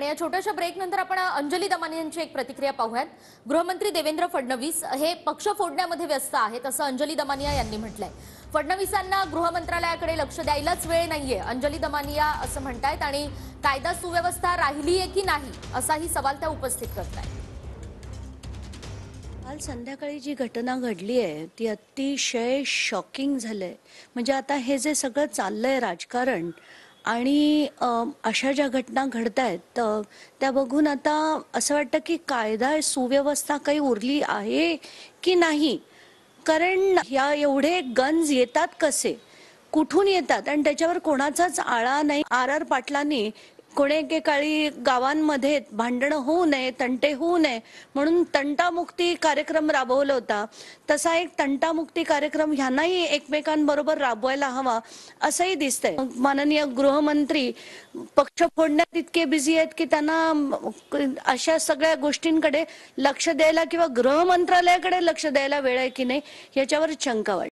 आणि या छोट्याशा ब्रेकनंतर आपण अंजली दमाने यांची एक प्रतिक्रिया पाहूयात गृहमंत्री देवेंद्र फडणवीस हे पक्ष फोडण्यामध्ये व्यस्त आहेत असं अंजली दमानिया यांनी म्हटलंय फडणवीसांना गृह मंत्रालयाकडे लक्ष द्यायलाच वेळ नाहीये अंजली दमानिया असं म्हणतायत आणि कायदा सुव्यवस्था राहिली आहे की नाही असाही सवाल त्या उपस्थित करतायत काल संध्याकाळी जी घटना घडली आहे ती अतिशय शॉकिंग झालंय म्हणजे आता हे जे सगळं चाललंय राजकारण आणि अशा ज्या घटना घडत आहेत त्या बघून आता असं वाटतं की कायदा सुव्यवस्था काही उरली आहे की नाही कारण या एवढे गन्स येतात कसे कुठून येतात आणि त्याच्यावर कोणाचाच आळा नाही आर आर पाटलांनी काळी गावांमध्ये भांडणं होऊ नये तंटे होऊ नये म्हणून तंटामुक्ती कार्यक्रम राबवला होता तसा एक तंटामुक्ती कार्यक्रम ह्यांनाही एकमेकांबरोबर राबवायला हवा असंही दिसतंय माननीय गृहमंत्री पक्ष फोडण्यात इतके बिझी आहेत की त्यांना अशा सगळ्या गोष्टींकडे लक्ष द्यायला किंवा गृह मंत्रालयाकडे लक्ष द्यायला वेळ आहे की नाही याच्यावर शंका वाटते